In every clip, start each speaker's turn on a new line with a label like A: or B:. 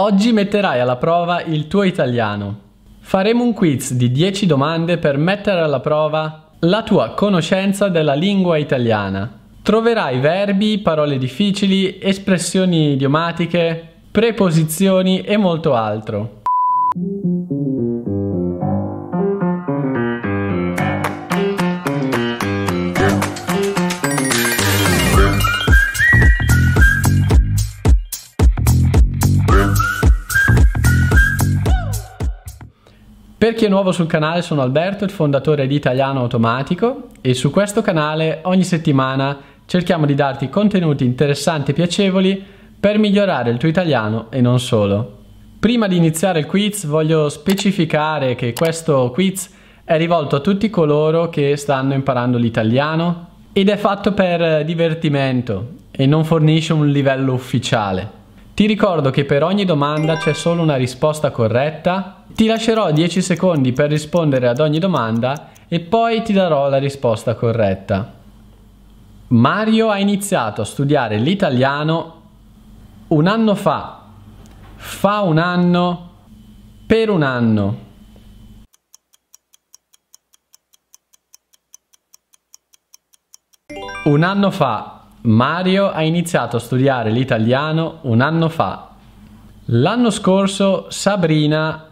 A: Oggi metterai alla prova il tuo italiano. Faremo un quiz di 10 domande per mettere alla prova la tua conoscenza della lingua italiana. Troverai verbi, parole difficili, espressioni idiomatiche, preposizioni e molto altro. Per chi è nuovo sul canale sono Alberto, il fondatore di Italiano Automatico e su questo canale ogni settimana cerchiamo di darti contenuti interessanti e piacevoli per migliorare il tuo italiano e non solo. Prima di iniziare il quiz voglio specificare che questo quiz è rivolto a tutti coloro che stanno imparando l'italiano ed è fatto per divertimento e non fornisce un livello ufficiale. Ti ricordo che per ogni domanda c'è solo una risposta corretta ti lascerò 10 secondi per rispondere ad ogni domanda e poi ti darò la risposta corretta. Mario ha iniziato a studiare l'italiano un anno fa. Fa un anno per un anno. Un anno fa Mario ha iniziato a studiare l'italiano un anno fa. L'anno scorso Sabrina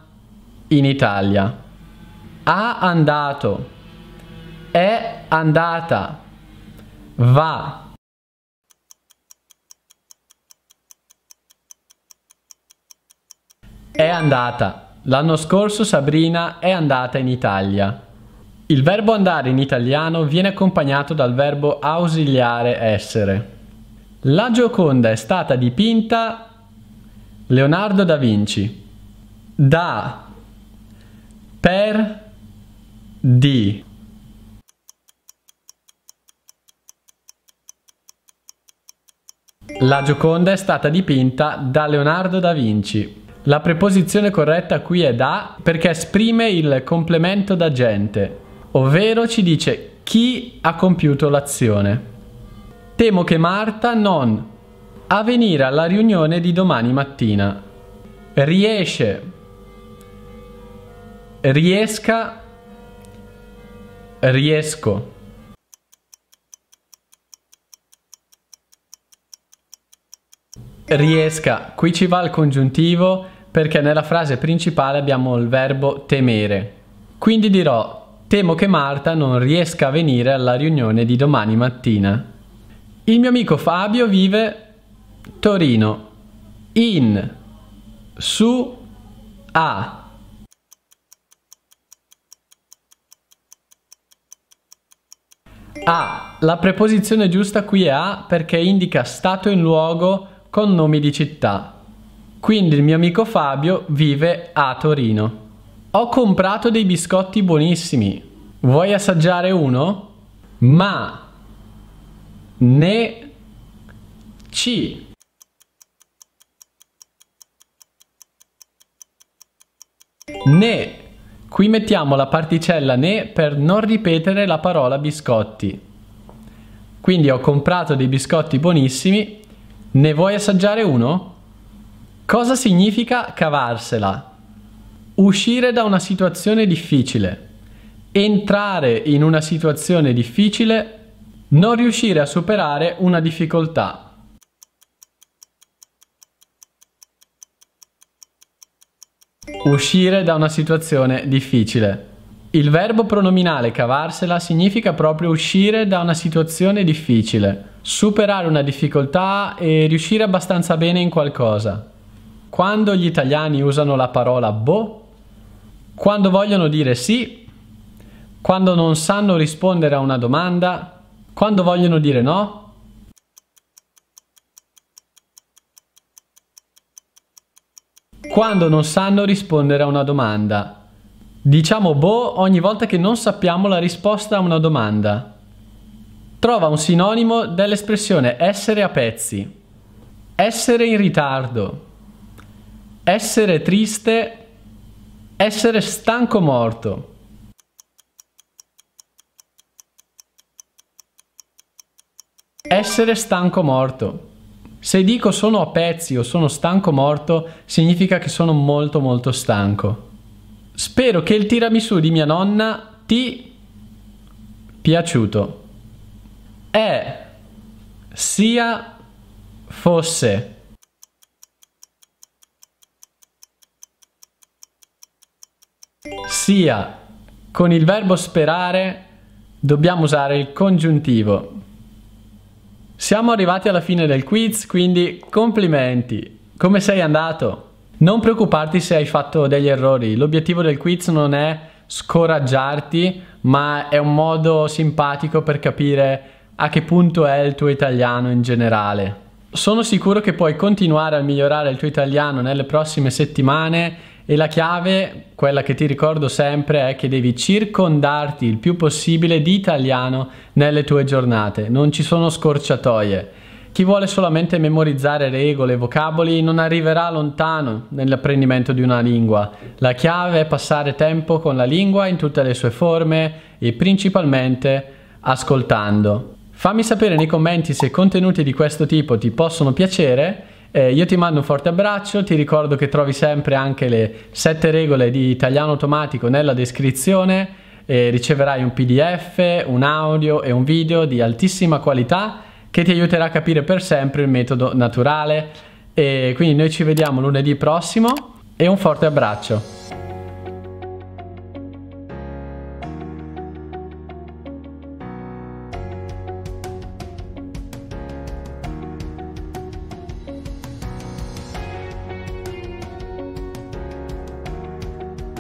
A: in Italia. Ha andato. È andata. Va. È andata. L'anno scorso Sabrina è andata in Italia. Il verbo andare in italiano viene accompagnato dal verbo ausiliare essere. La Gioconda è stata dipinta Leonardo da Vinci. Da per di La Gioconda è stata dipinta da Leonardo da Vinci. La preposizione corretta qui è da perché esprime il complemento d'agente, ovvero ci dice chi ha compiuto l'azione. Temo che Marta non a venire alla riunione di domani mattina. Riesce riesca riesco riesca qui ci va il congiuntivo perché nella frase principale abbiamo il verbo temere quindi dirò temo che Marta non riesca a venire alla riunione di domani mattina il mio amico Fabio vive Torino in su a Ah, la preposizione giusta qui è A perché indica stato in luogo con nomi di città. Quindi il mio amico Fabio vive a Torino. Ho comprato dei biscotti buonissimi. Vuoi assaggiare uno? Ma ne ci. Ne Qui mettiamo la particella ne per non ripetere la parola biscotti. Quindi ho comprato dei biscotti buonissimi, ne vuoi assaggiare uno? Cosa significa cavarsela? Uscire da una situazione difficile, entrare in una situazione difficile, non riuscire a superare una difficoltà. Uscire da una situazione difficile. Il verbo pronominale cavarsela significa proprio uscire da una situazione difficile, superare una difficoltà e riuscire abbastanza bene in qualcosa. Quando gli italiani usano la parola boh, quando vogliono dire sì, quando non sanno rispondere a una domanda, quando vogliono dire no, Quando non sanno rispondere a una domanda. Diciamo boh ogni volta che non sappiamo la risposta a una domanda. Trova un sinonimo dell'espressione essere a pezzi. Essere in ritardo. Essere triste. Essere stanco morto. Essere stanco morto. Se dico sono a pezzi o sono stanco morto, significa che sono molto molto stanco. Spero che il tiramisù di mia nonna ti piaciuto. È sia fosse. Sia con il verbo sperare dobbiamo usare il congiuntivo siamo arrivati alla fine del quiz, quindi complimenti. Come sei andato? Non preoccuparti se hai fatto degli errori. L'obiettivo del quiz non è scoraggiarti, ma è un modo simpatico per capire a che punto è il tuo italiano in generale. Sono sicuro che puoi continuare a migliorare il tuo italiano nelle prossime settimane e la chiave, quella che ti ricordo sempre, è che devi circondarti il più possibile di italiano nelle tue giornate, non ci sono scorciatoie. Chi vuole solamente memorizzare regole e vocaboli non arriverà lontano nell'apprendimento di una lingua. La chiave è passare tempo con la lingua in tutte le sue forme e principalmente ascoltando. Fammi sapere nei commenti se contenuti di questo tipo ti possono piacere eh, io ti mando un forte abbraccio, ti ricordo che trovi sempre anche le sette regole di italiano automatico nella descrizione, eh, riceverai un pdf, un audio e un video di altissima qualità che ti aiuterà a capire per sempre il metodo naturale. E quindi noi ci vediamo lunedì prossimo e un forte abbraccio.